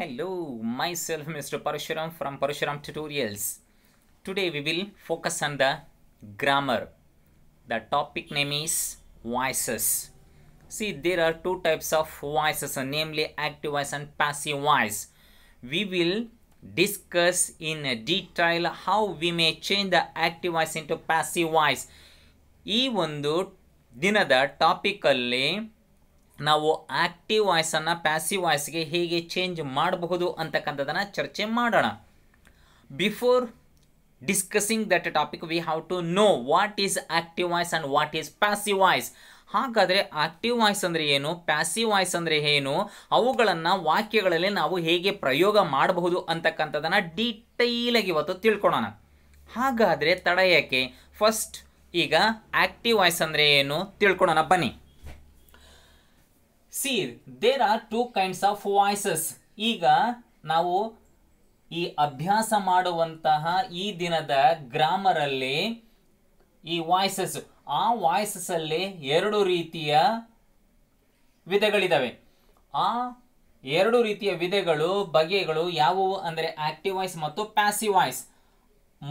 Hello, myself Mr. Parashuram from Parashuram Tutorials. Today we will focus on the grammar. The topic name is voices. See, there are two types of voices, namely active voice and passive voice. We will discuss in detail how we may change the active voice into passive voice. though, ಒಂದು ದಿನದ topically. ನಾವು active ವಾಯ್ಸನ್ನು passive ವಾಯ್ಸ್ಗೆ ಹೇಗೆ change ಮಾಡಬಹುದು ಅಂತಕ್ಕಂಥದ್ದನ್ನು ಚರ್ಚೆ ಮಾಡೋಣ before discussing that topic we have to know what is active voice and what is passive voice ಹಾಗಾದರೆ ಆಕ್ಟಿವ್ ವಾಯ್ಸ್ ಅಂದರೆ ಏನು ಪ್ಯಾಸಿವ್ ವಾಯ್ಸ್ ಅಂದರೆ ಏನು ಅವುಗಳನ್ನು ವಾಕ್ಯಗಳಲ್ಲಿ ನಾವು ಹೇಗೆ ಪ್ರಯೋಗ ಮಾಡಬಹುದು ಅಂತಕ್ಕಂಥದ್ದನ್ನು ಡೀಟೈಲಾಗಿ ಇವತ್ತು ತಿಳ್ಕೊಳೋಣ ಹಾಗಾದರೆ ತಡೆಯಕ್ಕೆ ಫಸ್ಟ್ ಈಗ ಆಕ್ಟಿವ್ ವಾಯ್ಸ್ ಅಂದರೆ ಏನು ತಿಳ್ಕೊಳೋಣ ಬನ್ನಿ see there are two kinds of voices ಈಗ ನಾವು ಈ ಅಭ್ಯಾಸ ಮಾಡುವಂತಹ ಈ ದಿನದ ಗ್ರಾಮರಲ್ಲಿ ಈ ವಾಯ್ಸಸ್ ಆ ವಾಯ್ಸಸ್ಸಲ್ಲಿ ಎರಡು ರೀತಿಯ ವಿಧಗಳಿದ್ದಾವೆ ಆ ಎರಡು ರೀತಿಯ ವಿಧಗಳು ಬಗೆಗಳು ಯಾವುವು ಅಂದರೆ ಆಕ್ಟಿವ್ ವಾಯ್ಸ್ ಮತ್ತು ಪ್ಯಾಸಿವ್ ವಾಯ್ಸ್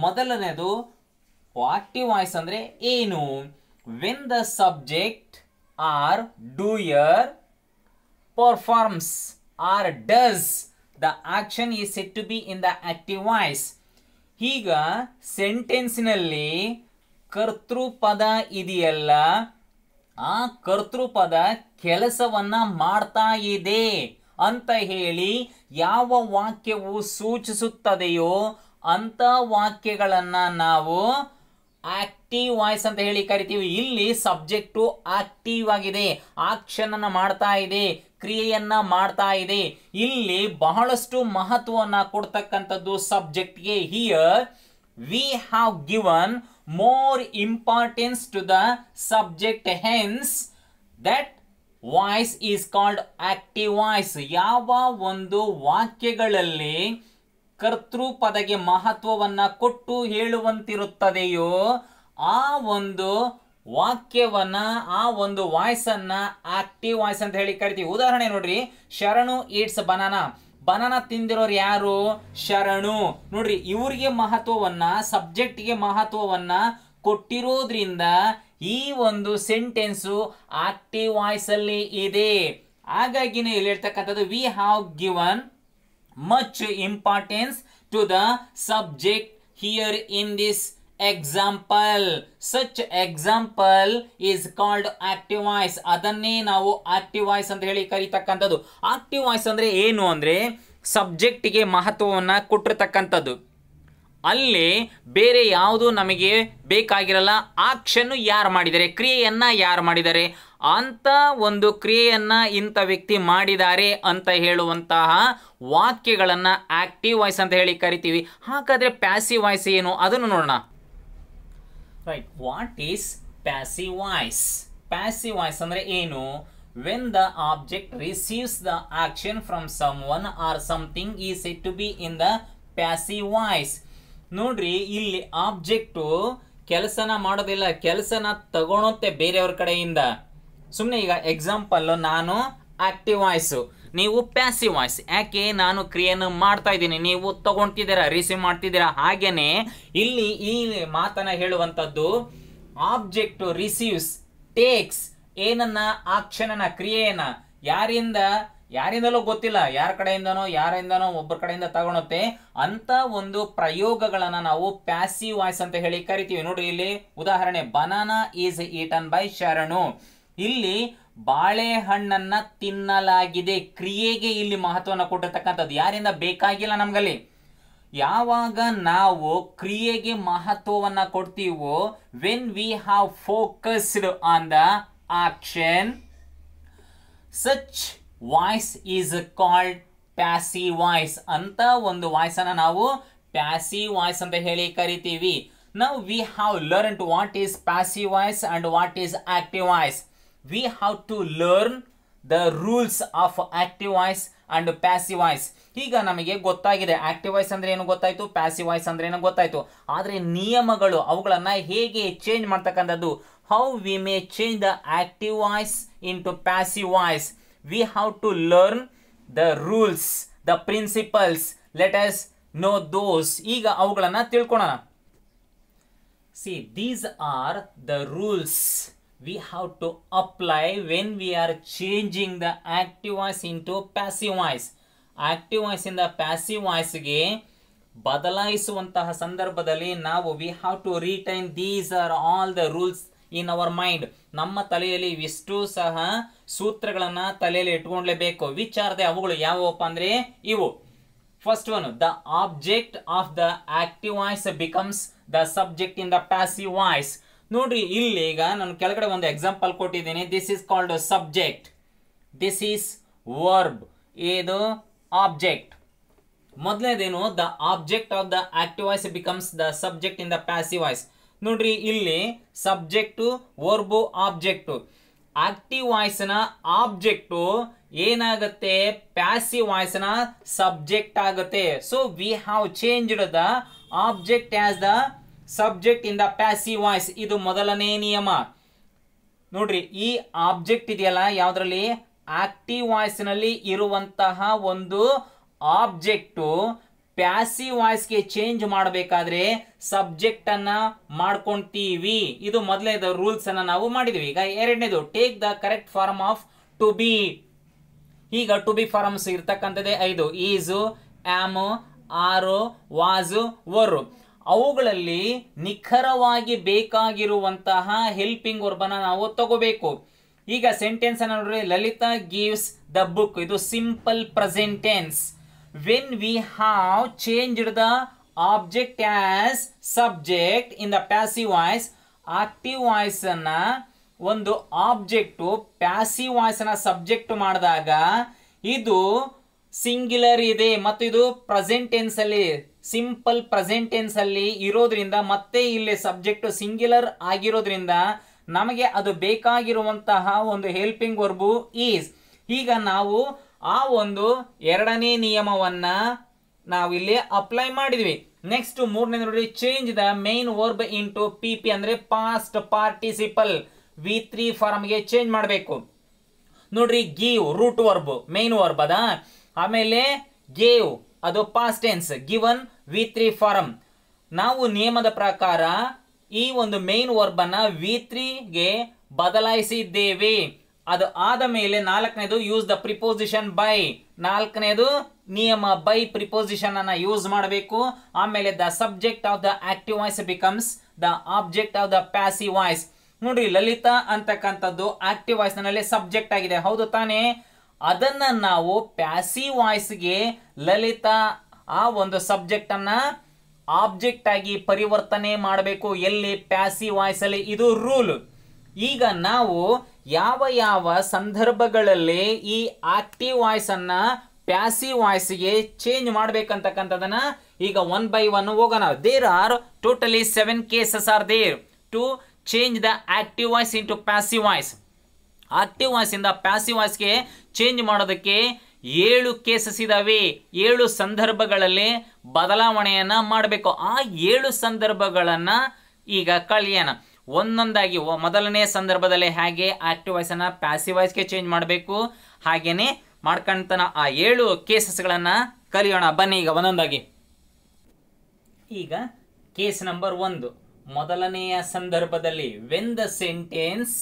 ಮೊದಲನೇದು ಆಕ್ಟಿವ್ ವಾಯ್ಸ್ ಅಂದರೆ ಏನು when the subject or doer performs or does the action is said to be in the active voice ಈಗ ಸೆಂಟೆನ್ಸ್ನಲ್ಲಿ ಕರ್ತೃಪದ ಇದೆಯಲ್ಲ ಆ ಕರ್ತೃಪದ ಕೆಲಸವನ್ನ ಮಾಡ್ತಾ ಇದೆ ಅಂತ ಹೇಳಿ ಯಾವ ವಾಕ್ಯವು ಸೂಚಿಸುತ್ತದೆಯೋ ಅಂಥ ವಾಕ್ಯಗಳನ್ನು ನಾವು ಆಕ್ಟಿವ್ ವಾಯ್ಸ್ ಅಂತ ಹೇಳಿ ಕರಿತೀವಿ ಇಲ್ಲಿ ಸಬ್ಜೆಕ್ಟು ಆಕ್ಟಿವ್ ಆಗಿದೆ ಆಕ್ಷನನ್ನು ಮಾಡ್ತಾ ಇದೆ ಕ್ರಿಯೆಯನ್ನ ಮಾಡ್ತಾ ಇದೆ ಇಲ್ಲಿ ಬಹಳಷ್ಟು ಮಹತ್ವವನ್ನು ಕೊಡ್ತಕ್ಕಂಥದ್ದು ಸಬ್ಜೆಕ್ಟ್ಗೆ here we have given more importance to the subject hence that voice is called active voice ಯಾವ ಒಂದು ವಾಕ್ಯಗಳಲ್ಲಿ ಕರ್ತೃ ಪದಗೆ ಮಹತ್ವವನ್ನು ಕೊಟ್ಟು ಹೇಳುವಂತಿರುತ್ತದೆಯೋ ಆ ಒಂದು ವಾಕ್ಯವನ್ನ ಆ ಒಂದು ವಾಯ್ಸ್ ಅನ್ನ ಆಕ್ಟಿವ್ ವಾಯ್ಸ್ ಅಂತ ಹೇಳಿ ಕರಿತೀವಿ ಉದಾಹರಣೆ ನೋಡ್ರಿ ಶರಣು ಈಟ್ಸ್ ಬನಾನಾ ಬನಾನ ತಿಂದಿರೋರು ಯಾರು ಶರಣು ನೋಡ್ರಿ ಇವ್ರಿಗೆ ಮಹತ್ವವನ್ನ ಗೆ ಮಹತ್ವವನ್ನ ಕೊಟ್ಟಿರೋದ್ರಿಂದ ಈ ಒಂದು ಸೆಂಟೆನ್ಸು ಆಕ್ಟಿವ್ ವಾಯ್ಸ್ ಅಲ್ಲಿ ಇದೆ ಹಾಗಾಗಿನೇ ಇಲ್ಲಿ ಹೇಳ್ತಕ್ಕಂಥದ್ದು we have given much importance to the subject here in this example such example is called active voice ಅದನ್ನೇ ನಾವು ಆಕ್ಟಿವ್ ವಾಯ್ಸ್ ಅಂತ ಹೇಳಿ ಕರಿತಕ್ಕಂಥದ್ದು ಆಕ್ಟಿವ್ ವಾಯ್ಸ್ ಅಂದರೆ ಏನು ಅಂದರೆ ಸಬ್ಜೆಕ್ಟಿಗೆ ಮಹತ್ವವನ್ನು ಕೊಟ್ಟಿರತಕ್ಕಂಥದ್ದು ಅಲ್ಲಿ ಬೇರೆ ಯಾವುದು ನಮಗೆ ಬೇಕಾಗಿರಲ್ಲ ಆಕ್ಷನ್ನು ಯಾರು ಮಾಡಿದ್ದಾರೆ ಕ್ರಿಯೆಯನ್ನು ಯಾರು ಮಾಡಿದ್ದಾರೆ ಅಂಥ ಒಂದು ಕ್ರಿಯೆಯನ್ನು ಇಂಥ ವ್ಯಕ್ತಿ ಮಾಡಿದ್ದಾರೆ ಅಂತ ಹೇಳುವಂತಹ ವಾಕ್ಯಗಳನ್ನು ಆಕ್ಟಿವ್ ವಾಯ್ಸ್ ಅಂತ ಹೇಳಿ ಕರಿತೀವಿ ಹಾಗಾದರೆ ಪ್ಯಾಸಿವ್ ವಾಯ್ಸ್ ಏನು ಅದನ್ನು ನೋಡೋಣ right what is passive voice passive voice ಅಂದರೆ ಏನು when the object receives the action from someone or something is it to be in the passive voice ನೋಡ್ರಿ ಇಲ್ಲಿ ಆಬ್ಜೆಕ್ಟು ಕೆಲಸನ ಮಾಡೋದಿಲ್ಲ ಕೆಲಸನ ತಗೊಳುತ್ತೆ ಬೇರೆಯವ್ರ ಕಡೆಯಿಂದ ಸುಮ್ಮನೆ ಈಗ ಎಕ್ಸಾಂಪಲ್ಲು ನಾನು ಆಕ್ಟಿವ್ ವಾಯ್ಸು ನೀವು ಪ್ಯಾಸಿವ್ ವಾಯ್ಸ್ ಯಾಕೆ ನಾನು ಕ್ರಿಯೆಯನ್ನು ಮಾಡ್ತಾ ಇದ್ದೀನಿ ನೀವು ತಗೊಂತಿದ್ದೀರಾ ರಿಸೀವ್ ಮಾಡ್ತಿದ್ದೀರಾ ಹಾಗೇನೆ ಇಲ್ಲಿ ಈ ಮಾತನ್ನ ಹೇಳುವಂಥದ್ದು ಆಬ್ಜೆಕ್ಟ್ ರಿಸೀವ್ಸ್ ಟೇಕ್ಸ್ ಏನನ್ನ ಆಕ್ಷನನ್ನ ಕ್ರಿಯೆಯನ್ನ ಯಾರಿಂದ ಯಾರಿಂದಲೋ ಗೊತ್ತಿಲ್ಲ ಯಾರ ಕಡೆಯಿಂದನೋ ಯಾರಿಂದನೋ ಒಬ್ಬರ ಕಡೆಯಿಂದ ತಗೊಳುತ್ತೆ ಅಂತ ಒಂದು ಪ್ರಯೋಗಗಳನ್ನ ನಾವು ಪ್ಯಾಸಿವ್ ವಾಯ್ಸ್ ಅಂತ ಹೇಳಿ ಕರಿತೀವಿ ನೋಡ್ರಿ ಇಲ್ಲಿ ಉದಾಹರಣೆ ಬನಾನಾ ಈಸ್ ಈಟನ್ ಬೈ ಶರಣು ಇಲ್ಲಿ ಬಾಳೆಹಣ್ಣನ್ನ ತಿನ್ನಲಾಗಿದೆ ಕ್ರಿಯೆಗೆ ಇಲ್ಲಿ ಮಹತ್ವವನ್ನು ಕೊಟ್ಟಿರ್ತಕ್ಕಂಥದ್ದು ಯಾರಿಂದ ಬೇಕಾಗಿಲ್ಲ ನಮ್ಗಲ್ಲಿ ಯಾವಾಗ ನಾವು ಕ್ರಿಯೆಗೆ ಮಹತ್ವವನ್ನು ಕೊಡ್ತೀವೋ when we have focused on the action such voice is called passive voice ಅಂತ ಒಂದು ವಾಯ್ಸನ್ನು ನಾವು ಪ್ಯಾಸಿ ವಾಯ್ಸ್ ಅಂತ ಹೇಳಿ ಕರಿತೀವಿ ನಾವು we have learn to what is passive voice and what is active voice we have to learn the rules of active voice and passive voice ಈಗ ನಮಗೆ ಗೊತ್ತಾಗಿದೆ ಆಕ್ಟಿವ್ ವಾಯ್ಸ್ ಅಂದರೆ ಏನು ಗೊತ್ತಾಯ್ತು ಪ್ಯಾಸಿವ್ ವಾಯ್ಸ್ ಅಂದರೆ ಏನು ಗೊತ್ತಾಯ್ತು ಆದರೆ ನಿಯಮಗಳು ಅವುಗಳನ್ನು ಹೇಗೆ ಚೇಂಜ್ ಮಾಡ್ತಕ್ಕಂಥದ್ದು how we may change the active voice into passive voice we have to learn the rules the principles let us know those ಈಗ ಅವುಗಳನ್ನು ತಿಳ್ಕೊಳೋಣ see these are the rules we have to apply when we are changing the active voice into passive voice. Active ವಾಯ್ಸಿಂದ passive ವಾಯ್ಸ್ಗೆ ಬದಲಾಯಿಸುವಂತಹ ಸಂದರ್ಭದಲ್ಲಿ ನಾವು we have to retain these are all the rules in our mind ನಮ್ಮ ತಲೆಯಲ್ಲಿ ಇಷ್ಟು ಸಹ ಸೂತ್ರಗಳನ್ನು ತಲೆಯಲ್ಲಿ ಇಟ್ಕೊಂಡ್ಲೇಬೇಕು ವಿಚಾರದ ಅವುಗಳು ಯಾವಪ್ಪ ಅಂದರೆ ಇವು first one the object of the active voice becomes the subject in the passive voice ನೋಡ್ರಿ ಇಲ್ಲಿ ಈಗ ನಾನು ಕೆಳಗಡೆ ಒಂದು ಎಕ್ಸಾಂಪಲ್ ಕೊಟ್ಟಿದ್ದೀನಿ this is called subject this is verb ಇದು ಆಬ್ಜೆಕ್ಟ್ ಮೊದಲನೇದೇನು the object of the active voice becomes the subject in the passive voice ನೋಡ್ರಿ ಇಲ್ಲಿ ಸಬ್ಜೆಕ್ಟು ವರ್ಬು ಆಬ್ಜೆಕ್ಟು ಆಕ್ಟಿವ್ ವಾಯ್ಸ್ನ ಆಬ್ಜೆಕ್ಟು ಏನಾಗುತ್ತೆ ಪ್ಯಾಸಿವ್ ವಾಯ್ಸ್ನ ಸಬ್ಜೆಕ್ಟ್ ಆಗುತ್ತೆ so we have changed the object as the subject ಇಂದ passive voice ಇದು ಮೊದಲನೇ ನಿಯಮ ನೋಡ್ರಿ ಈ ಆಬ್ಜೆಕ್ಟ್ ಇದೆಯಲ್ಲ ಯಾವ್ದ್ರಲ್ಲಿ ಆಕ್ಟಿವ್ ವಾಯ್ಸ್ನಲ್ಲಿ ಇರುವಂತಹ ಒಂದು ಆಬ್ಜೆಕ್ಟು ಪ್ಯಾಸಿವ್ ವಾಯ್ಸ್ಗೆ ಚೇಂಜ್ ಮಾಡಬೇಕಾದ್ರೆ ಸಬ್ಜೆಕ್ಟನ್ನು ಮಾಡ್ಕೊತೀವಿ ಇದು ರೂಲ್ಸ್ ರೂಲ್ಸನ್ನು ನಾವು ಮಾಡಿದ್ವಿ ಈಗ ಎರಡನೇದು take the correct form of to be ಈಗ ಟು ಬಿ ಫಾರ್ಮ್ಸ್ ಇರ್ತಕ್ಕಂಥದ್ದೇ ಐದು ಈಸು ಆಮ್ ಆರು ವಾಸು ವರು ಅವುಗಳಲ್ಲಿ ನಿಖರವಾಗಿ ಬೇಕಾಗಿರುವಂತಹ ಹೆಲ್ಪಿಂಗ್ ವರ್ಬನ ನಾವು ತಗೋಬೇಕು ಈಗ ಸೆಂಟೆನ್ಸ್ ಅನ್ನ ನೋಡ್ರಿ ಲಲಿತಾ ಗಿವ್ಸ್ ದ ಬುಕ್ ಇದು simple present tense when we have change the object as subject in the passive voice active voice ಅನ್ನ ಒಂದು ಆಬ್ಜೆಕ್ಟು ಪ್ಯಾಸಿವ್ ವಾಯ್ಸ್ ಅನ್ನ ಸಬ್ಜೆಕ್ಟ್ ಮಾಡಿದಾಗ ಇದು ಸಿಂಗ್ಯುಲರ್ ಇದೆ ಮತ್ತು ಇದು ಪ್ರೆಸೆಂಟೆನ್ಸ್ ಅಲ್ಲಿ ಸಿಂಪಲ್ ಪ್ರೆಸೆಂಟ್ ಟೆನ್ಸ್ ಅಲ್ಲಿ ಇರೋದ್ರಿಂದ ಮತ್ತೆ ಇಲ್ಲಿ ಸಬ್ಜೆಕ್ಟ್ ಸಿಂಗ್ಯುಲರ್ ಆಗಿರೋದ್ರಿಂದ ನಮಗೆ ಅದು ಬೇಕಾಗಿರುವಂತಹ ಒಂದು ಹೆಲ್ಪಿಂಗ್ ವರ್ಬು ಈಸ್ ಈಗ ನಾವು ಆ ಒಂದು ಎರಡನೇ ನಾವು ನಾವಿಲ್ಲಿ ಅಪ್ಲೈ ಮಾಡಿದ್ವಿ ನೆಕ್ಸ್ಟ್ ಮೂರನೇ ನೋಡಿ change the main verb to P P ಅಂದ್ರೆ ಪಾಸ್ಟ್ ಪಾರ್ಟಿಸಿಪಲ್ ವಿ ತ್ರೀ ಫಾರ್ಮ್ಗೆ ಚೇಂಜ್ ಮಾಡಬೇಕು ನೋಡ್ರಿ give root verb main verb ಅದ ಆಮೇಲೆ ಗೇವ್ ಅದು past tense given V three form ನಾವು ನಿಯಮದ ಪ್ರಕಾರ ಈ ಒಂದು ಮೇನ್ ವರ್ಬನ್ನು ವಿ ತ್ರೀಗೆ ಬದಲಾಯಿಸಿದ್ದೇವೆ ಅದು ಆದ ಮೇಲೆ ನಾಲ್ಕನೇದು ಯೂಸ್ ದ ಪ್ರಿಪೋಸಿಷನ್ ಬೈ ನಾಲ್ಕನೇದು ನಿಯಮ ಬೈ ಪ್ರಿಪೋಸಿಷನ್ ಅನ್ನು ಯೂಸ್ ಮಾಡಬೇಕು ಆಮೇಲೆ the subject of the active voice becomes the object of the passive voice ನೋಡಿ ಲಲಿತಾ ಅಂತಕ್ಕಂಥದ್ದು ಆಕ್ಟಿವ್ ನಲ್ಲಿ ಸಬ್ಜೆಕ್ಟ್ ಆಗಿದೆ ಹೌದು ತಾನೇ ಅದನ್ನ ನಾವು ಪ್ಯಾಸಿವ್ ವಾಯ್ಸ್ಗೆ ಲಲಿತಾ ಆ ಒಂದು ಸಬ್ಜೆಕ್ಟ್ ಅನ್ನ ಆಬ್ಜೆಕ್ಟ್ ಆಗಿ ಪರಿವರ್ತನೆ ಮಾಡಬೇಕು ಎಲ್ಲಿ ಪ್ಯಾಸಿ ವಾಯ್ಸಲ್ಲಿ ಇದು ರೂಲ್ ಈಗ ನಾವು ಯಾವ ಯಾವ ಸಂದರ್ಭಗಳಲ್ಲಿ ಈ ಆಕ್ಟಿವ್ ವಾಯ್ಸ್ ಅನ್ನ ಪ್ಯಾಸಿವ್ ವಾಯ್ಸ್ಗೆ ಚೇಂಜ್ ಮಾಡ್ಬೇಕಂತಕ್ಕಂಥದ್ದನ್ನ ಈಗ ಒನ್ ಬೈ ಒನ್ ಹೋಗೋಣ there are totally seven cases are there to change the active voice into passive voice active voice ಇಂದ ಪ್ಯಾಸಿವ್ ವಾಯ್ಸ್ಗೆ ಚೇಂಜ್ ಮಾಡೋದಕ್ಕೆ ಏಳು ಕೇಸಸ್ ಇದಾವೆ ಏಳು ಸಂದರ್ಭಗಳಲ್ಲಿ ಬದಲಾವಣೆಯನ್ನು ಮಾಡಬೇಕು ಆ ಏಳು ಸಂದರ್ಭಗಳನ್ನು ಈಗ ಕಳೆಯೋಣ ಒಂದೊಂದಾಗಿ ಮೊದಲನೇ ಸಂದರ್ಭದಲ್ಲಿ ಹೇಗೆ ಆಕ್ಟಿವ್ ಅನ್ನ ಪ್ಯಾಸಿವ್ ವಾಯ್ಸ್ಗೆ ಚೇಂಜ್ ಮಾಡಬೇಕು ಹಾಗೇನೆ ಮಾಡ್ಕೊಂತನ ಆ ಏಳು ಕೇಸಸ್ಗಳನ್ನು ಕಲಿಯೋಣ ಬನ್ನಿ ಈಗ ಒಂದೊಂದಾಗಿ ಈಗ ಕೇಸ್ ನಂಬರ್ ಒಂದು ಮೊದಲನೆಯ ಸಂದರ್ಭದಲ್ಲಿ when the sentence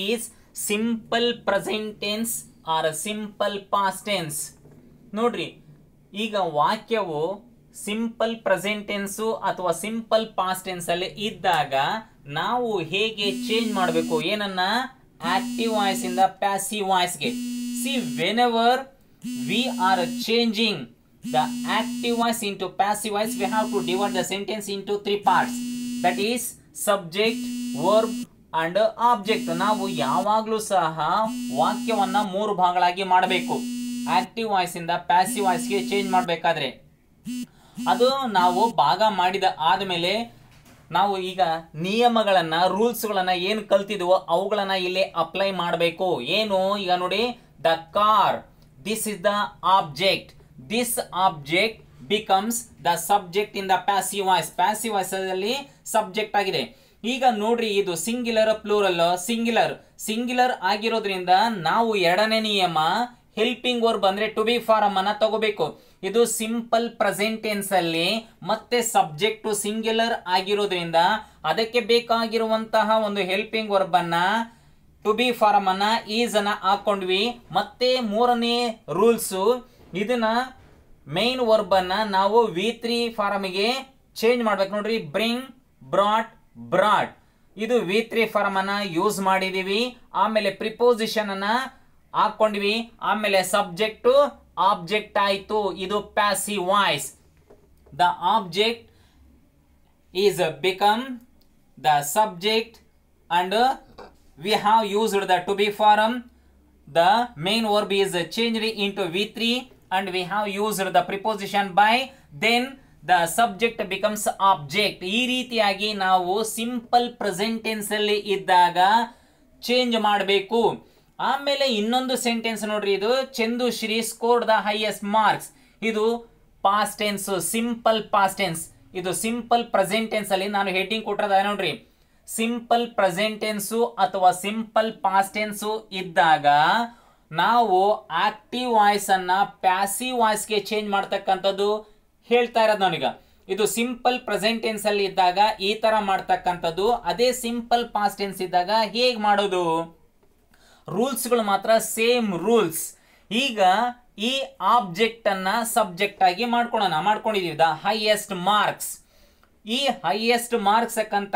is simple present tense or a simple past tense ನೋಡ್ರಿ ಈಗ ವಾಕ್ಯವು ಸಿಂಪಲ್ ಪ್ರೆಸೆಂಟ್ ಟೆನ್ಸು ಅಥವಾ ಸಿಂಪಲ್ ಪಾಸ್ಟ್ ಅಲ್ಲಿ ಇದ್ದಾಗ ನಾವು ಹೇಗೆ ಚೇಂಜ್ ಮಾಡಬೇಕು ಏನನ್ನ ಆಕ್ಟಿವ್ ವಾಯ್ಸ್ ಇಂದ ಪ್ಯಾಸಿವ್ ವಾಯ್ಸ್ಗೆ see whenever we are changing the active voice into passive voice we have to divide the sentence into three parts that is subject verb and object ನಾವು ಯಾವಾಗಲೂ ಸಹ ವಾಕ್ಯವನ್ನ ಮೂರು ಭಾಗಗಳಾಗಿ ಮಾಡಬೇಕು ಆಕ್ಟಿವ್ ವಾಯ್ಸ್ ಇಂದ ಪ್ಯಾಸಿವ್ ವಾಯ್ಸ್ಗೆ ಚೇಂಜ್ ಮಾಡಬೇಕಾದ್ರೆ ಅದು ನಾವು ಭಾಗ ಮಾಡಿದ ಆದಮೇಲೆ ನಾವು ಈಗ ರೂಲ್ಸ್ ರೂಲ್ಸ್ಗಳನ್ನು ಏನು ಕಲ್ತಿದ್ವೋ ಅವುಗಳನ್ನ ಇಲ್ಲಿ ಅಪ್ಲೈ ಮಾಡಬೇಕು ಏನು ಈಗ ನೋಡಿ the car this is the object this object becomes the subject in the passive voice passive ಅಲ್ಲಿ ಸಬ್ಜೆಕ್ಟ್ ಆಗಿದೆ ಈಗ ನೋಡ್ರಿ ಇದು ಸಿಂಗ್ಯುಲರ್ ಪ್ಲೂರಲ್ ಸಿಂಗ್ಯುಲರ್ ಸಿಂಗ್ಯುಲರ್ ಆಗಿರೋದ್ರಿಂದ ನಾವು ಎರಡನೇ ನಿಯಮ ಹೆಲ್ಪಿಂಗ್ ವರ್ಬ್ ಅಂದ್ರೆ ಟು ಬಿ ಫಾರ್ಮ್ ಅನ್ನ ತಗೋಬೇಕು ಇದು ಸಿಂಪಲ್ ಪ್ರೆಸೆಂಟೆನ್ಸ್ ಅಲ್ಲಿ ಮತ್ತೆ ಸಬ್ಜೆಕ್ಟ್ ಸಿಂಗ್ಯುಲರ್ ಆಗಿರೋದ್ರಿಂದ ಅದಕ್ಕೆ ಬೇಕಾಗಿರುವಂತಹ ಒಂದು ಹೆಲ್ಪಿಂಗ್ ವರ್ಬ್ ಅನ್ನ ಟು ಬಿ ಫಾರ್ಮ್ ಅನ್ನ ಈಸ್ ಅನ್ನ ಹಾಕೊಂಡ್ವಿ ಮತ್ತೆ ಮೂರನೇ ರೂಲ್ಸ್ ಇದನ್ನ ಮೇನ್ ವರ್ಬ್ ಅನ್ನ ನಾವು ವಿ ತ್ರೀ ಫಾರಮ್ಗೆ ಚೇಂಜ್ ಮಾಡ್ಬೇಕು ನೋಡ್ರಿ ಬ್ರಿಂಗ್ ಬ್ರಾಟ್ ಬ್ರಾಡ್ ಇದು ವಿ ತ್ರೀ ಅನ್ನು ಯೂಸ್ ಮಾಡಿದೀವಿ ಆಮೇಲೆ ಪ್ರಿಪೋಸಿಷನ್ ಪ್ರಿಪೋಸಿಷನನ್ನು ಹಾಕೊಂಡ್ವಿ ಆಮೇಲೆ ಸಬ್ಜೆಕ್ಟು ಆಬ್ಜೆಕ್ಟ್ ಆಯಿತು ಇದು passive voice the object is become the subject and we have used the to be form the main verb is changed into V three and we have used the preposition by then the subject becomes object ಈ ರೀತಿಯಾಗಿ ನಾವು simple present tense ಅಲ್ಲಿ ಇದ್ದಾಗ change ಮಾಡಬೇಕು ಆಮೇಲೆ ಇನ್ನೊಂದು sentence ನೋಡ್ರಿ ಇದು Chandu Shri score the highest marks ಇದು past tense simple past tense ಇದು ಸಿಂಪಲ್ ಪ್ರೆಸೆಂಟೆನ್ಸ್ ಅಲ್ಲಿ ನಾನು ಹೇಟಿಂಗ್ ಕೊಟ್ಟಿರೋದ ನೋಡ್ರಿ ಸಿಂಪಲ್ ಪ್ರೆಸೆಂಟೆನ್ಸು ಅಥವಾ ಸಿಂಪಲ್ ಪಾಸ್ಟ್ ಇದ್ದಾಗ ನಾವು ಆಕ್ಟಿವ್ ವಾಯ್ಸನ್ನು ಪ್ಯಾಸಿವ್ ವಾಯ್ಸ್ಗೆ ಚೇಂಜ್ ಮಾಡ್ತಕ್ಕಂಥದ್ದು ಹೇಳ್ತಾ ಇರೋದು ನಾನೀಗ ಇದು ಸಿಂಪಲ್ ಪ್ರೆಸೆಂಟ್ ಟೆನ್ಸ್ ಅಲ್ಲಿ ಇದ್ದಾಗ ಈ ತರ ಮಾಡ್ತಕ್ಕಂಥದ್ದು ಅದೇ ಸಿಂಪಲ್ ಪಾಸ್ಟ್ ಟೆನ್ಸ್ ಇದ್ದಾಗ ಹೇಗೆ ಮಾಡೋದು ರೂಲ್ಸ್ಗಳು ಮಾತ್ರ ಸೇಮ್ ರೂಲ್ಸ್ ಈಗ ಈ ಆಬ್ಜೆಕ್ಟ್ ಅನ್ನ ಸಬ್ಜೆಕ್ಟ್ ಆಗಿ ಮಾಡ್ಕೊಳ್ಳೋಣ ಮಾಡ್ಕೊಂಡಿದೀವಿ ದ ಹೈಯೆಸ್ಟ್ ಮಾರ್ಕ್ಸ್ ಈ ಹೈಯೆಸ್ಟ್ ಮಾರ್ಕ್ಸ್ ಅಕ್ಕಂತ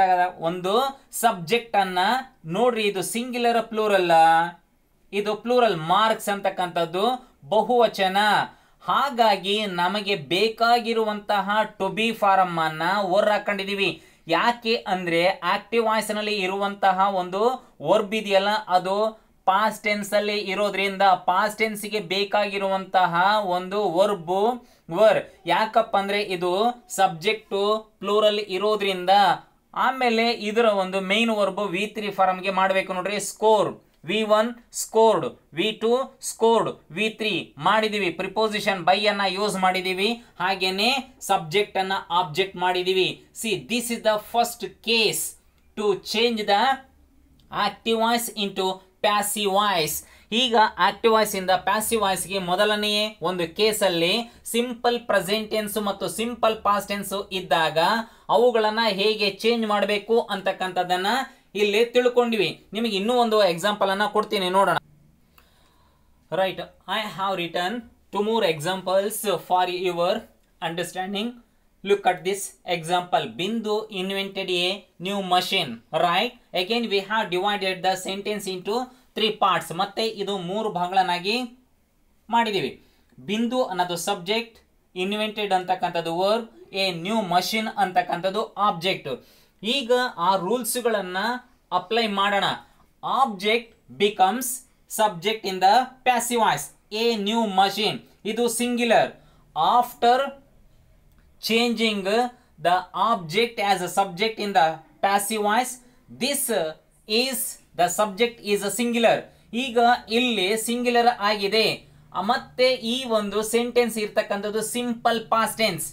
ಒಂದು ಸಬ್ಜೆಕ್ಟ್ ಅನ್ನ ನೋಡ್ರಿ ಇದು ಸಿಂಗ್ಯುಲರ್ ಪ್ಲೂರಲ್ಲ ಇದು ಪ್ಲೂರಲ್ ಮಾರ್ಕ್ಸ್ ಅಂತಕ್ಕಂಥದ್ದು ಬಹುವಚನ ಹಾಗಾಗಿ ನಮಗೆ ಬೇಕಾಗಿರುವಂತಹ ಟೊಬಿ ಫಾರಮ್ ಅನ್ನ ಓರ್ ಹಾಕೊಂಡಿದೀವಿ ಯಾಕೆ ಅಂದ್ರೆ ಆಕ್ಟಿವ್ ನಲ್ಲಿ ಇರುವಂತಹ ಒಂದು ವರ್ಬ್ ಇದೆಯಲ್ಲ ಅದು ಪಾಸ್ಟ್ ಅಲ್ಲಿ ಇರೋದ್ರಿಂದ ಪಾಸ್ಟ್ ಗೆ ಬೇಕಾಗಿರುವಂತಹ ಒಂದು ವರ್ಬ್ ವರ್ ಯಾಕಪ್ಪ ಅಂದ್ರೆ ಇದು ಸಬ್ಜೆಕ್ಟ್ ಪ್ಲೂರಲ್ ಇರೋದ್ರಿಂದ ಆಮೇಲೆ ಇದರ ಒಂದು ಮೇನ್ ವರ್ಬ್ ವಿ ತ್ರೀ ಫಾರಮ್ಗೆ ಮಾಡಬೇಕು ನೋಡ್ರಿ score V one scored V two scored V three ಮಾಡಿದ್ದೀವಿ ಪ್ರಿಪೋಸಿಷನ್ ಬೈ ಅನ್ನ ಯೂಸ್ ಮಾಡಿದ್ದೀವಿ ಹಾಗೇನೆ ಸಬ್ಜೆಕ್ಟ್ ಅನ್ನ ಆಬ್ಜೆಕ್ಟ್ ಮಾಡಿದ್ದೀವಿ see this is the first case to change the active voice into passive voice ಈಗ ಆಕ್ಟಿವ್ ವಾಯ್ಸ್ ಇಂದ ಪ್ಯಾಸಿವ್ ವಾಯ್ಸ್ಗೆ ಮೊದಲನೆಯೇ ಒಂದು ಕೇಸಲ್ಲಿ ಸಿಂಪಲ್ ಪ್ರೆಸೆಂಟ್ ಟೆನ್ಸ್ ಮತ್ತು ಸಿಂಪಲ್ ಪಾಸ್ಟ್ ಟೆನ್ಸ್ ಇದ್ದಾಗ ಅವುಗಳನ್ನು ಹೇಗೆ ಚೇಂಜ್ ಮಾಡಬೇಕು ಅಂತಕ್ಕಂಥದ್ದನ್ನು ಇಲ್ಲಿ ತಿಳ್ಕೊಂಡಿವಿ ನಿಮಗೆ ಇನ್ನೂ ಒಂದು ಅನ್ನ ಕೊಡ್ತೀನಿ ನೋಡೋಣ right I have return two more examples for your understanding look at this Bindu Bindu a new machine right right we have have the the sentence into three parts ಮತ್ತೆ ಇದು ಮೂರು ಭಾಗಗಳನ್ನಾಗಿ ಮಾಡಿದೀವಿ ಬಿಂದು ಅನ್ನೋದು ಸಬ್ಜೆಕ್ಟ್ ಇನ್ವೆಂಟೆಡ್ ಅಂತಕ್ಕಂಥದ್ದು ವರ್ಬ್ ಎ ನ್ಯೂ ಮಷಿನ್ ಅಂತಕ್ಕಂಥದ್ದು object ಈಗ ಆ ರೂಲ್ಸ್ಗಳನ್ನು ಅಪ್ಲೈ ಮಾಡೋಣ object becomes subject in the passive voice a new machine ಇದು singular after changing the object as a subject in the passive voice this is the subject is a singular ಈಗ ಇಲ್ಲಿ singular ಆಗಿದೆ ಮತ್ತೆ ಈ ಒಂದು sentence ಇರ್ತಕ್ಕಂಥದ್ದು simple past tense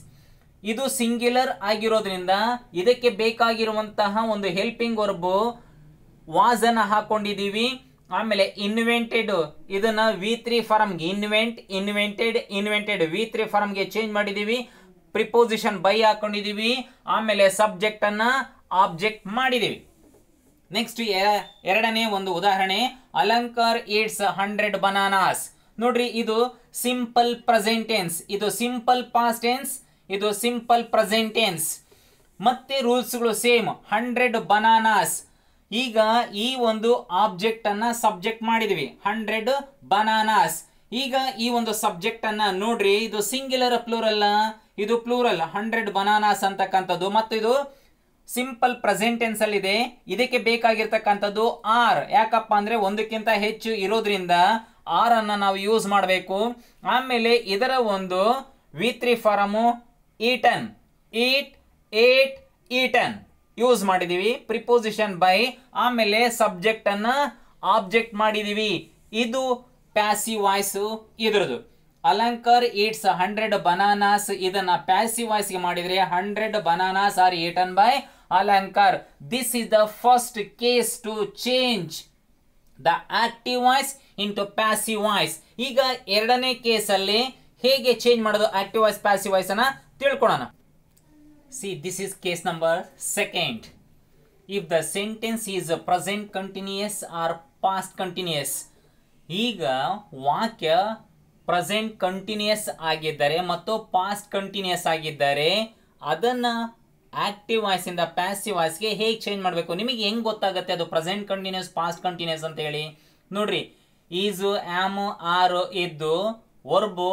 ಇದು singular ಆಗಿರೋದ್ರಿಂದ ಇದಕ್ಕೆ ಬೇಕಾಗಿರುವಂತಹ ಒಂದು ಹೆಲ್ಪಿಂಗ್ ವರ್ಬು ವಾಸನ್ನು ಹಾಕೊಂಡಿದ್ದೀವಿ ಆಮೇಲೆ ಇನ್ವೆಂಟೆಡ್ ಇದನ್ನ ವಿ ತ್ರೀ ಫಾರ್ಮ್ಗೆ invent invented invented V three ಫಾರ್ಮ್ಗೆ ಚೇಂಜ್ ಮಾಡಿದ್ದೀವಿ ಪ್ರಿಪೋಸಿಷನ್ ಬೈ ಹಾಕೊಂಡಿದ್ದೀವಿ ಆಮೇಲೆ ಸಬ್ಜೆಕ್ಟನ್ನು ಆಬ್ಜೆಕ್ಟ್ ಮಾಡಿದ್ದೀವಿ ನೆಕ್ಸ್ಟ್ ಎರಡನೇ ಒಂದು ಉದಾಹರಣೆ ಅಲಂಕಾರ್ ಏಟ್ಸ್ ಹಂಡ್ರೆಡ್ ಬನಾನಾಸ್ ನೋಡ್ರಿ ಇದು ಸಿಂಪಲ್ ಪ್ರೆಸೆಂಟೆನ್ಸ್ ಇದು ಸಿಂಪಲ್ ಪಾಸ್ಟ್ ಟೆನ್ಸ್ ಇದು ಸಿಂಪಲ್ ಪ್ರೆಸೆಂಟೆನ್ಸ್ ಮತ್ತೆ ರೂಲ್ಸ್ಗಳು ಸೇಮ್ ಹಂಡ್ರೆಡ್ ಬನಾನಾಸ್ ಈಗ ಈ ಒಂದು ಆಬ್ಜೆಕ್ಟನ್ನು ಸಬ್ಜೆಕ್ಟ್ ಮಾಡಿದ್ವಿ ಹಂಡ್ರೆಡ್ ಬನಾನಾಸ್ ಈಗ ಈ ಒಂದು ಸಬ್ಜೆಕ್ಟನ್ನು ನೋಡ್ರಿ ಇದು ಸಿಂಗ್ಯುಲರ್ ಪ್ಲೂರಲ್ಲ ಇದು ಪ್ಲೂರಲ್ ಹಂಡ್ರೆಡ್ ಬನಾನಾಸ್ ಅಂತಕ್ಕಂಥದ್ದು ಮತ್ತು ಇದು ಸಿಂಪಲ್ ಪ್ರೆಸೆಂಟೆನ್ಸ್ ಅಲ್ಲಿ ಇದೆ ಇದಕ್ಕೆ ಬೇಕಾಗಿರ್ತಕ್ಕಂಥದ್ದು ಆರ್ ಯಾಕಪ್ಪ ಅಂದರೆ ಒಂದಕ್ಕಿಂತ ಹೆಚ್ಚು ಇರೋದ್ರಿಂದ ಆರ್ ಅನ್ನು ನಾವು ಯೂಸ್ ಮಾಡಬೇಕು ಆಮೇಲೆ ಇದರ ಒಂದು V three form eaten eat ate eaten use ಮಾಡಿದ್ದೀವಿ ಪ್ರಿಪೋಸಿಷನ್ ಬೈ ಆಮೇಲೆ ಸಬ್ಜೆಕ್ಟನ್ನು ಆಬ್ಜೆಕ್ಟ್ ಮಾಡಿದ್ದೀವಿ ಇದು ಪ್ಯಾಸಿ ವಾಯ್ಸ್ ಇದ್ರದ್ದು ಅಲಂಕರ್ ಈಟ್ಸ್ ಹಂಡ್ರೆಡ್ ಬನಾನಾಸ್ ಇದನ್ನ ಪ್ಯಾಸಿ ವಾಯ್ಸ್ಗೆ ಮಾಡಿದರೆ hundred bananas are eaten by Alankar this is the first case to change the active voice to passive voice ಈಗ ಎರಡನೇ ಕೇಸಲ್ಲಿ ಹೇಗೆ ಚೇಂಜ್ ಮಾಡೋದು ಆಕ್ಟಿವ್ ವಾಯ್ಸ್ ಪ್ಯಾಸಿವ್ ಅನ್ನ ತಿಳ್ಕೊಳ್ಳೋಣ see this is case number second if the sentence is present continuous or past continuous ಈಗ ವಾಕ್ಯ present continuous ಆಗಿದ್ದರೆ ಮತ್ತು ಪಾಸ್ಟ್ ಕಂಟಿನ್ಯೂಯಸ್ ಆಗಿದ್ದರೆ ಅದನ್ನು ಆಕ್ಟಿವ್ ವಾಯ್ಸಿಂದ ಪ್ಯಾಸಿವ್ ವಾಯ್ಸ್ಗೆ ಹೇಗೆ ಚೇಂಜ್ ಮಾಡಬೇಕು ನಿಮಗೆ ಹೆಂಗೆ ಗೊತ್ತಾಗುತ್ತೆ ಅದು ಪ್ರೆಸೆಂಟ್ ಕಂಟಿನ್ಯೂಸ್ ಪಾಸ್ಟ್ ಕಂಟಿನ್ಯೂಸ್ ಅಂತ ಹೇಳಿ ನೋಡ್ರಿ ಈಸು ಆಮ್ ಆರು ಇದ್ದು ವರ್ಬು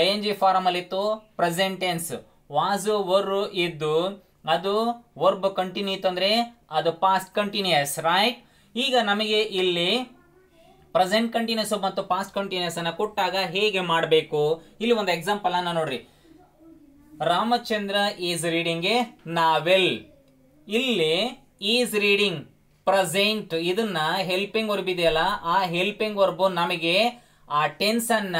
ಐ ಎನ್ ಜಿ ಫಾರಮಲ್ಲಿತ್ತು ಪ್ರೆಸೆಂಟೆನ್ಸ್ ವಾಸ್ ವರ್ ಇದ್ದು ಅದು ವರ್ಬ್ ಕಂಟಿನ್ಯೂ ಇತ್ತಂದರೆ ಅದು ಪಾಸ್ಟ್ ಕಂಟಿನ್ಯೂಯಸ್ ರೈಟ್ ಈಗ ನಮಗೆ ಇಲ್ಲಿ ಪ್ರೆಸೆಂಟ್ ಕಂಟಿನ್ಯೂಸ್ ಮತ್ತು ಪಾಸ್ಟ್ ಕಂಟಿನ್ಯೂಸ್ ಅನ್ನು ಕೊಟ್ಟಾಗ ಹೇಗೆ ಮಾಡಬೇಕು ಇಲ್ಲಿ ಒಂದು ಎಕ್ಸಾಂಪಲ್ ಅನ್ನ ನೋಡ್ರಿ Ramachandra is reading a novel ಇಲ್ಲಿ ಈಸ್ ರೀಡಿಂಗ್ ಪ್ರೆಸೆಂಟ್ ಇದನ್ನ ಹೆಲ್ಪಿಂಗ್ ವರ್ಬ್ ಇದೆಯಲ್ಲ ಆ ಹೆಲ್ಪಿಂಗ್ ವರ್ಬ್ ನಮಗೆ ಆ ಟೆನ್ಸ್ ಅನ್ನ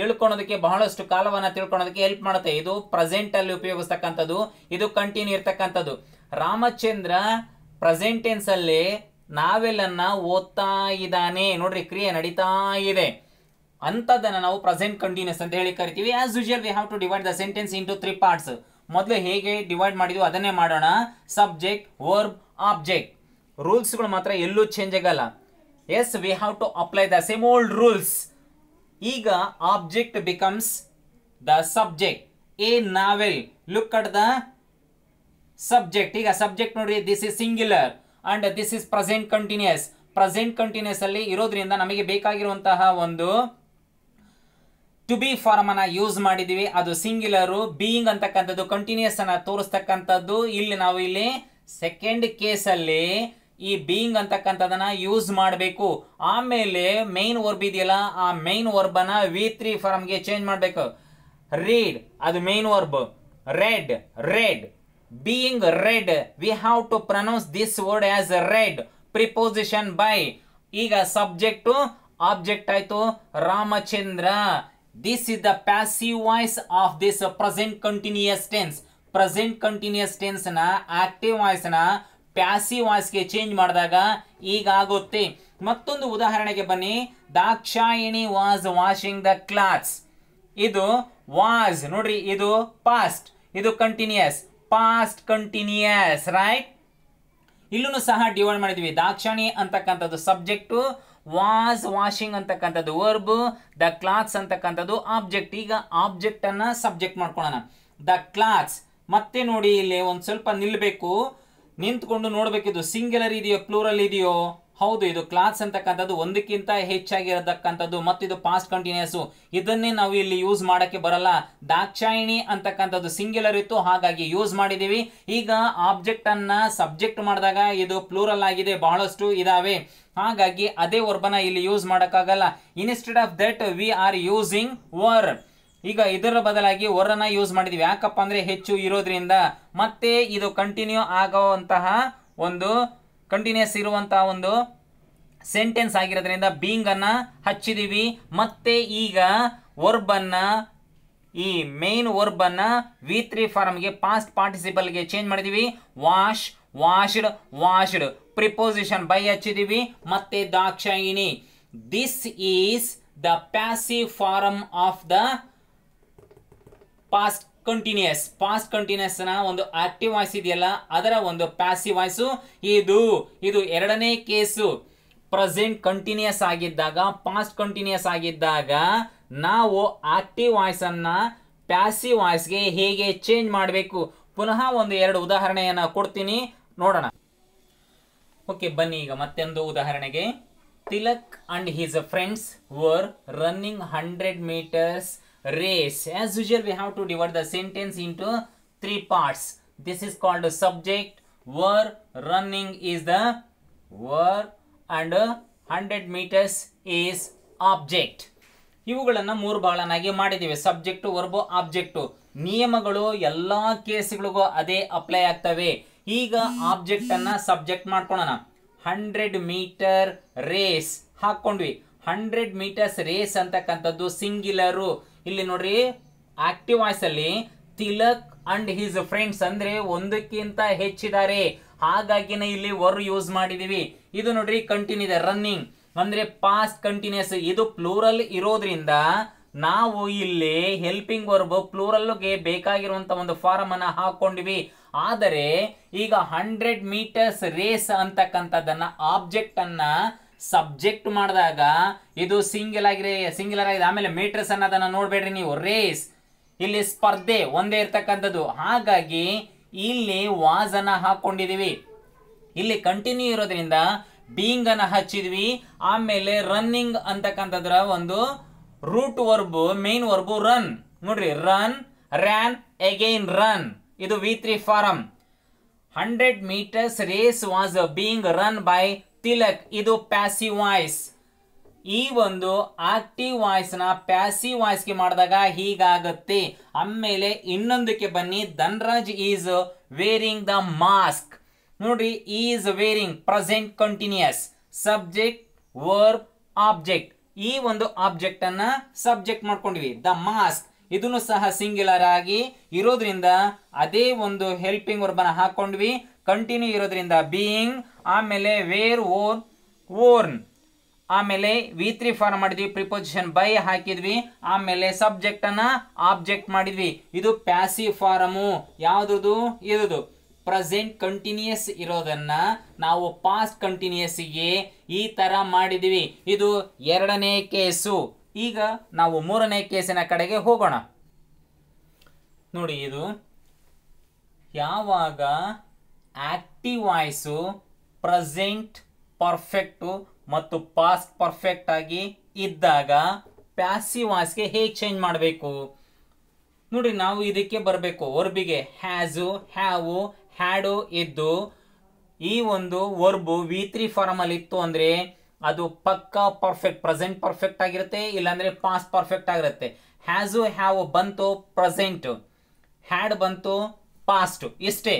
ತಿಳ್ಕೊಳೋದಕ್ಕೆ ಬಹಳಷ್ಟು ಕಾಲವನ್ನು ತಿಳ್ಕೊಳೋದಕ್ಕೆ ಹೆಲ್ಪ್ ಮಾಡುತ್ತೆ ಇದು ಪ್ರೆಸೆಂಟ್ ಅಲ್ಲಿ ಉಪಯೋಗಿಸ್ತಕ್ಕಂಥದ್ದು ಇದು ಕಂಟಿನ್ಯೂ ಇರ್ತಕ್ಕಂಥದ್ದು ರಾಮಚಂದ್ರ ಪ್ರೆಸೆಂಟ್ ಅಲ್ಲಿ ನಾವೆಲ್ಲನ್ನ ಓದ್ತಾ ಇದ್ದಾನೆ ನೋಡ್ರಿ ಕ್ರಿಯೆ ನಡೀತಾ ಇದೆ ಅಂತದನ್ನ ನಾವು ಪ್ರೆಸೆಂಟ್ ಕಂಟಿನ್ಯೂಸ್ ಅಂತ ಹೇಳಿ ಕರಿತೀವಿ as usual we have to divide the sentence into three parts ಮೊದಲು ಹೇಗೆ ಡಿವೈಡ್ ಮಾಡಿದ್ವಿ ಅದನ್ನೇ ಮಾಡೋಣ ಸಬ್ಜೆಕ್ಟ್ ವರ್ಬ್ ಆಬ್ಜೆಕ್ಟ್ ರೂಲ್ಸ್ಗಳು ಮಾತ್ರ ಎಲ್ಲೂ ಚೇಂಜ್ ಆಗಲ್ಲ as we have to apply the same old rules ಈಗ object becomes the subject a novel look at the subject ಈಗ ಸಬ್ಜೆಕ್ಟ್ ನೋಡ್ರಿ this is singular and this is present continuous present continuous ಅಲ್ಲಿ ಇರೋದ್ರಿಂದ ನಮಗೆ ಬೇಕಾಗಿರುವಂತಹ ಒಂದು to be form ಅನ್ನ use ಮಾಡಿದೀವಿ ಅದು ಸಿಂಗ್ಯುಲರು ಬೀಯಿಂಗ್ ಅಂತಕ್ಕಂಥದ್ದು ಕಂಟಿನ್ಯೂಸ್ ಅನ್ನ ತೋರಿಸ್ತಕ್ಕಂಥದ್ದು ಇಲ್ಲಿ ನಾವು ಇಲ್ಲಿ ಸೆಕೆಂಡ್ ಕೇಸಲ್ಲಿ ಈ ಬೀಯಿಂಗ್ ಅಂತಕ್ಕಂಥದನ್ನ ಯೂಸ್ ಮಾಡಬೇಕು ಆಮೇಲೆ ಮೈನ್ ವರ್ಬ್ ಇದೆಯಲ್ಲ ಆ ಮೈನ್ ವರ್ಬನ್ನ ವಿ ತ್ರೀ ಫಾರ್ಮ್ಗೆ ಚೇಂಜ್ ಮಾಡಬೇಕು ರೀಡ್ ಅದು main verb read read being read we have to pronounce this word as read preposition by ಈಗ ಸಬ್ಜೆಕ್ಟು ಆಬ್ಜೆಕ್ಟ್ ಆಯಿತು Ramachandra this is the passive voice of this present continuous tense present continuous ನ active ನ passive ವಾಸ್ಗೆ change ಮಾಡಿದಾಗ ಈಗ ಆಗುತ್ತೆ ಮತ್ತೊಂದು ಉದಾಹರಣೆಗೆ ಬನ್ನಿ Dakshayani was washing the clothes ಇದು ವಾಸ್ ನೋಡ್ರಿ ಇದು ಪಾಸ್ಟ್ ಇದು ಕಂಟಿನ್ಯೂಯಸ್ ಪಾಸ್ಟ್ ಕಂಟಿನ್ಯೂಯಸ್ ರೈಟ್ ಇಲ್ಲೂ ಸಹ ಡಿವೈಡ್ ಮಾಡಿದ್ವಿ ದಾಕ್ಷಾಣಿ ಅಂತಕ್ಕಂಥದ್ದು ಸಬ್ಜೆಕ್ಟು ವಾಸ್ ವಾಷಿಂಗ್ ಅಂತಕ್ಕಂಥದ್ದು ವರ್ಬ್ ದ ಕ್ಲಾತ್ಸ್ ಅಂತಕ್ಕಂಥದ್ದು ಆಬ್ಜೆಕ್ಟ್ ಈಗ ಆಬ್ಜೆಕ್ಟನ್ನು ಸಬ್ಜೆಕ್ಟ್ ಮಾಡ್ಕೊಳ್ಳೋಣ ದ ಕ್ಲಾತ್ಸ್ ಮತ್ತೆ ನೋಡಿ ಇಲ್ಲಿ ಒಂದು ಸ್ವಲ್ಪ ನಿಲ್ಲಬೇಕು ನಿಂತ್ಕೊಂಡು ನೋಡಬೇಕಿದು ಸಿಂಗ್ಯುಲರ್ ಇದೆಯೋ ಪ್ಲೂರಲ್ ಇದೆಯೋ ಹೌದು ಇದು ಕ್ಲಾಸ್ ಅಂತಕ್ಕಂಥದ್ದು ಒಂದಕ್ಕಿಂತ ಹೆಚ್ಚಾಗಿರತಕ್ಕಂಥದ್ದು ಮತ್ತು ಇದು ಪಾಸ್ಟ್ ಕಂಟಿನ್ಯೂಸ್ ಇದನ್ನೇ ನಾವು ಇಲ್ಲಿ ಯೂಸ್ ಮಾಡೋಕ್ಕೆ ಬರಲ್ಲ ದಾಕ್ಷಾಯಿಣಿ ಅಂತಕ್ಕಂಥದ್ದು ಸಿಂಗ್ಯುಲರ್ ಇತ್ತು ಹಾಗಾಗಿ ಯೂಸ್ ಮಾಡಿದ್ದೀವಿ ಈಗ ಆಬ್ಜೆಕ್ಟನ್ನು ಸಬ್ಜೆಕ್ಟ್ ಮಾಡಿದಾಗ ಇದು ಪ್ಲೂರಲ್ ಆಗಿದೆ ಬಹಳಷ್ಟು ಇದಾವೆ ಹಾಗಾಗಿ ಅದೇ ವರ್ಬನ ಇಲ್ಲಿ ಯೂಸ್ ಮಾಡೋಕ್ಕಾಗಲ್ಲ instead of that we are using were ಈಗ ಇದರ ಬದಲಾಗಿ ವರನ ಯೂಸ್ ಮಾಡಿದೀವಿ ಯಾಕಪ್ಪ ಅಂದ್ರೆ ಹೆಚ್ಚು ಇರೋದ್ರಿಂದ ಮತ್ತೆ ಇದು ಕಂಟಿನ್ಯೂ ಆಗುವಂತಹ ಒಂದು ಕಂಟಿನ್ಯೂಸ್ ಇರುವಂತಹ ಒಂದು ಸೆಂಟೆನ್ಸ್ ಆಗಿರೋದ್ರಿಂದ ಅನ್ನ ಹಚ್ಚಿದೀವಿ ಮತ್ತೆ ಈಗ ವರ್ಬನ್ನ ಈ ಮೇನ್ ವರ್ಬನ್ನ ವಿ ತ್ರೀ ಫಾರ್ಮ್ಗೆ ಪಾಸ್ಟ್ ಪಾರ್ಟಿಸಿಪಲ್ಗೆ ಚೇಂಜ್ ಮಾಡಿದೀವಿ wash washed washed preposition by ಹಚ್ಚಿದೀವಿ ಮತ್ತೆ Dakshayini this is the passive form of the past continuous past continuous ನ ಒಂದು ಆಕ್ಟಿವ್ ವಾಯ್ಸ್ ಇದೆಯಲ್ಲ ಅದರ ಒಂದು ಪ್ಯಾಸಿವ್ ವಾಯ್ಸು ಇದು ಇದು ಎರಡನೇ ಕೇಸು ಪ್ರೆಸೆಂಟ್ ಕಂಟಿನ್ಯೂಸ್ ಆಗಿದ್ದಾಗ ಪಾಸ್ಟ್ ಕಂಟಿನ್ಯೂಸ್ ಆಗಿದ್ದಾಗ ನಾವು ಆಕ್ಟಿವ್ ವಾಯ್ಸ್ ಅನ್ನ ಪ್ಯಾಸಿವ್ ವಾಯ್ಸ್ಗೆ ಹೇಗೆ ಚೇಂಜ್ ಮಾಡಬೇಕು ಪುನಃ ಒಂದು ಎರಡು ಉದಾಹರಣೆಯನ್ನು ಕೊಡ್ತೀನಿ ನೋಡೋಣ ಓಕೆ ಬನ್ನಿ ಈಗ ಮತ್ತೊಂದು ಉದಾಹರಣೆಗೆ Tilak and his friends were running hundred meters race. As usual, we have to divide the sentence into three parts. This is called subject, were, running is the were and 100 meters is object. ಇವುಗಳನ್ನು ಮೂರು ಭಾಗಗಳನ್ನಾಗಿ ಮಾಡಿದ್ದೀವಿ subject verb object ನಿಯಮಗಳು ಎಲ್ಲ ಕೇಸ್ಗಳಿಗೂ ಅದೇ apply ಆಗ್ತವೆ ಈಗ ಆಬ್ಜೆಕ್ಟನ್ನು subject ಮಾಡ್ಕೊಳ್ಳೋಣ ಹಂಡ್ರೆಡ್ ಮೀಟರ್ ರೇಸ್ ಹಾಕ್ಕೊಂಡ್ವಿ ಹಂಡ್ರೆಡ್ ಮೀಟರ್ಸ್ ರೇಸ್ ಅಂತಕ್ಕಂಥದ್ದು ಸಿಂಗ್ಯುಲರು ಇಲ್ಲಿ ನೋಡ್ರಿ ಆಕ್ಟಿವ್ ವಾಯ್ಸ್ ಅಲ್ಲಿ ತಿಲಕ್ ಅಂಡ್ ಹಿಸ್ ಫ್ರೆಂಡ್ಸ್ ಅಂದ್ರೆ ಒಂದಕ್ಕಿಂತ ಹೆಚ್ಚಿದ್ದಾರೆ ಹಾಗಾಗಿ ಇಲ್ಲಿ ವರ್ ಯೂಸ್ ಮಾಡಿದೀವಿ ಇದು ನೋಡ್ರಿ ಕಂಟಿನ್ಯೂ ಇದೆ ರನ್ನಿಂಗ್ ಅಂದ್ರೆ ಪಾಸ್ಟ್ ಕಂಟಿನ್ಯೂಸ್ ಇದು ಪ್ಲೂರಲ್ ಇರೋದ್ರಿಂದ ನಾವು ಇಲ್ಲಿ ಹೆಲ್ಪಿಂಗ್ ವರ್ಬ್ ಗೆ ಬೇಕಾಗಿರುವಂತ ಒಂದು ಫಾರ್ಮ್ ಅನ್ನ ಹಾಕೊಂಡಿವಿ ಆದರೆ ಈಗ ಹಂಡ್ರೆಡ್ ಮೀಟರ್ಸ್ ರೇಸ್ ಅಂತಕ್ಕಂಥದ್ದನ್ನ ಆಬ್ಜೆಕ್ಟ್ ಅನ್ನ ಸಬ್ಜೆಕ್ಟ್ ಮಾಡಿದಾಗ ಇದು ಸಿಂಗಲ್ ಆಗಿರಿ ಸಿಂಗಿಲರ್ ಆಗಿದೆ ಆಮೇಲೆ ಮೀಟರ್ಸ್ ಅನ್ನೋದನ್ನು ನೋಡಬೇಡ್ರಿ ನೀವು ರೇಸ್ ಇಲ್ಲಿ ಸ್ಪರ್ಧೆ ಒಂದೇ ಇರ್ತಕ್ಕಂಥದ್ದು ಹಾಗಾಗಿ ಇಲ್ಲಿ ಅನ್ನ ಹಾಕೊಂಡಿದೀವಿ ಇಲ್ಲಿ ಕಂಟಿನ್ಯೂ ಇರೋದ್ರಿಂದ ಬೀಂಗ್ ಅನ್ನ ಹಚ್ಚಿದ್ವಿ ಆಮೇಲೆ ರನ್ನಿಂಗ್ ಅಂತಕ್ಕಂಥದ್ರ ಒಂದು root verb main verb run ನೋಡ್ರಿ ರನ್ ರ್ಯಾನ್ ಅಗೈನ್ ರನ್ ಇದು V three form hundred meters race was being run by Tilak ಇದು ಪ್ಯಾಸಿವ್ ವಾಯ್ಸ್ ಈ ಒಂದು ಆಕ್ಟಿವ್ ವಾಯ್ಸ್ನ ಪ್ಯಾಸಿವ್ ವಾಯ್ಸ್ಗೆ ಮಾಡಿದಾಗ ಹೀಗಾಗುತ್ತೆ ಆಮೇಲೆ ಇನ್ನೊಂದಕ್ಕೆ ಬನ್ನಿ Dhanraj is wearing the mask ನೋಡ್ರಿ is wearing present continuous subject verb object ಈ ಒಂದು ಆಬ್ಜೆಕ್ಟ್ ಅನ್ನ ಸಬ್ಜೆಕ್ಟ್ ಮಾಡ್ಕೊಂಡಿವಿ ದ ಮಾಸ್ಕ್ ಇದನ್ನು ಸಹ ಸಿಂಗ್ಯುಲರ್ ಆಗಿ ಇರೋದ್ರಿಂದ ಅದೇ ಒಂದು ಹೆಲ್ಪಿಂಗ್ ವರ್ಬನ ಹಾಕೊಂಡ್ವಿ ಕಂಟಿನ್ಯೂ ಇರೋದ್ರಿಂದ ಬೀಯಿಂಗ್ ಆಮೇಲೆ ವೇರ್ ಓರ್ ಓರ್ನ್ ಆಮೇಲೆ ವಿ ತ್ರೀ ಫಾರ್ಮ್ ಮಾಡಿದ್ವಿ ಪ್ರಿಪೊಸಿಷನ್ ಬೈ ಹಾಕಿದ್ವಿ ಆಮೇಲೆ ಸಬ್ಜೆಕ್ಟನ್ನು ಆಬ್ಜೆಕ್ಟ್ ಮಾಡಿದ್ವಿ ಇದು ಪ್ಯಾಸಿ ಫಾರಮು ಯಾವುದು ಇರೋದು ಪ್ರೆಸೆಂಟ್ ಕಂಟಿನ್ಯೂಸ್ ಇರೋದನ್ನ ನಾವು ಪಾಸ್ಟ್ ಗೆ ಈ ಥರ ಮಾಡಿದ್ವಿ ಇದು ಎರಡನೇ ಕೇಸು ಈಗ ನಾವು ಮೂರನೇ ಕೇಸಿನ ಕಡೆಗೆ ಹೋಗೋಣ ನೋಡಿ ಇದು ಯಾವಾಗ ಆಕ್ಟಿವ್ ವಾಯ್ಸು ಪ್ರೆಸೆಂಟ್ ಪರ್ಫೆಕ್ಟು ಮತ್ತು ಪಾಸ್ಟ್ ಪರ್ಫೆಕ್ಟ್ ಆಗಿ ಇದ್ದಾಗ ಪ್ಯಾಸಿವ್ ವಾಯ್ಸ್ಗೆ ಹೇಗೆ ಚೇಂಜ್ ಮಾಡಬೇಕು ನೋಡಿ ನಾವು ಇದಕ್ಕೆ ಬರಬೇಕು ವರ್ಬಿಗೆ ಹ್ಯಾಸು ಹ್ಯಾವು ಹ್ಯಾಡು ಇದ್ದು ಈ ಒಂದು ವರ್ಬು ವಿ ತ್ರೀ ಫಾರ್ಮಲ್ಲಿ ಇತ್ತು ಅಂದರೆ ಅದು ಪಕ್ಕಾ ಪರ್ಫೆಕ್ಟ್ ಪ್ರೆಸೆಂಟ್ ಪರ್ಫೆಕ್ಟ್ ಆಗಿರುತ್ತೆ ಇಲ್ಲಾಂದ್ರೆ ಪಾಸ್ಟ್ ಪರ್ಫೆಕ್ಟ್ ಆಗಿರುತ್ತೆ ಹ್ಯಾಸು ಹ್ಯಾವ್ ಬಂತು ಪ್ರೆಸೆಂಟ್ ಹ್ಯಾಡ್ ಬಂತು ಪಾಸ್ಟ್ ಇಷ್ಟೇ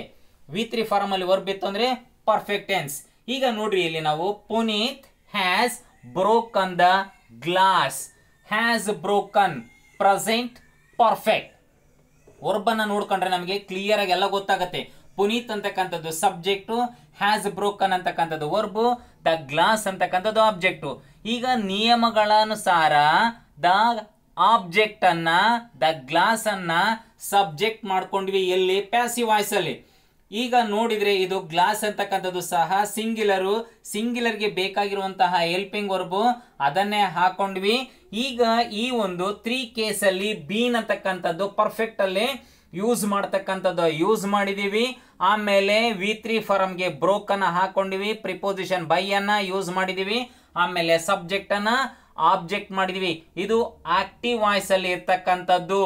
ವಿ ತ್ರೀ ಅಲ್ಲಿ ವರ್ಬ್ ಇತ್ತು ಅಂದರೆ ಪರ್ಫೆಕ್ಟ್ ಟೆನ್ಸ್ ಈಗ ನೋಡ್ರಿ ಇಲ್ಲಿ ನಾವು Puneeth has broken the glass has broken present perfect ವರ್ಬನ್ನು ನೋಡ್ಕೊಂಡ್ರೆ ನಮಗೆ ಕ್ಲಿಯರ್ ಆಗಿ ಎಲ್ಲ ಗೊತ್ತಾಗುತ್ತೆ ಪುನೀತ್ ಅಂತಕ್ಕಂಥದ್ದು ಸಬ್ಜೆಕ್ಟು ಹ್ಯಾಸ್ ಬ್ರೋಕನ್ ಅಂತಕ್ಕಂಥದ್ದು ವರ್ಬು ದ ಗ್ಲಾಸ್ ಅಂತಕ್ಕಂಥದ್ದು ಆಬ್ಜೆಕ್ಟು ಈಗ ನಿಯಮಗಳನುಸಾರ ದ ಆಬ್ಜೆಕ್ಟ್ ಅನ್ನ ದ ಗ್ಲಾಸ್ ಅನ್ನ ಸಬ್ಜೆಕ್ಟ್ ಮಾಡ್ಕೊಂಡ್ವಿ ಎಲ್ಲಿ ಪ್ಯಾಸಿವ್ ವಾಯ್ಸ್ ಅಲ್ಲಿ ಈಗ ನೋಡಿದ್ರೆ ಇದು ಗ್ಲಾಸ್ ಅಂತಕ್ಕಂಥದ್ದು ಸಹ ಸಿಂಗ್ಯುಲರು ಗೆ ಬೇಕಾಗಿರುವಂತಹ ಹೆಲ್ಪಿಂಗ್ ವರ್ಬು ಅದನ್ನೇ ಹಾಕೊಂಡ್ವಿ ಈಗ ಈ ಒಂದು ತ್ರೀ ಕೇಸಲ್ಲಿ ಬೀನ್ ಅಂತಕ್ಕಂಥದ್ದು ಪರ್ಫೆಕ್ಟ್ ಅಲ್ಲಿ ಯೂಸ್ ಮಾಡ್ತಕ್ಕಂಥದ್ದು ಯೂಸ್ ಮಾಡಿದ್ದೀವಿ ಆಮೇಲೆ ವಿ ತ್ರೀ ಫಾರಮ್ಗೆ ಬ್ರೋಕನ್ನು ಹಾಕೊಂಡಿವಿ ಪ್ರಿಪೋಸಿಷನ್ ಬೈಯನ್ನು ಯೂಸ್ ಮಾಡಿದ್ದೀವಿ ಆಮೇಲೆ ಸಬ್ಜೆಕ್ಟನ್ನು ಆಬ್ಜೆಕ್ಟ್ ಮಾಡಿದ್ದೀವಿ ಇದು ಆಕ್ಟಿವ್ ಅಲ್ಲಿ ಇರ್ತಕ್ಕಂಥದ್ದು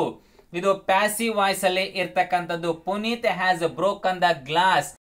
ಇದು ಪ್ಯಾಸಿವ್ ವಾಯ್ಸಲ್ಲಿ ಇರ್ತಕ್ಕಂಥದ್ದು Puneeth has broken the glass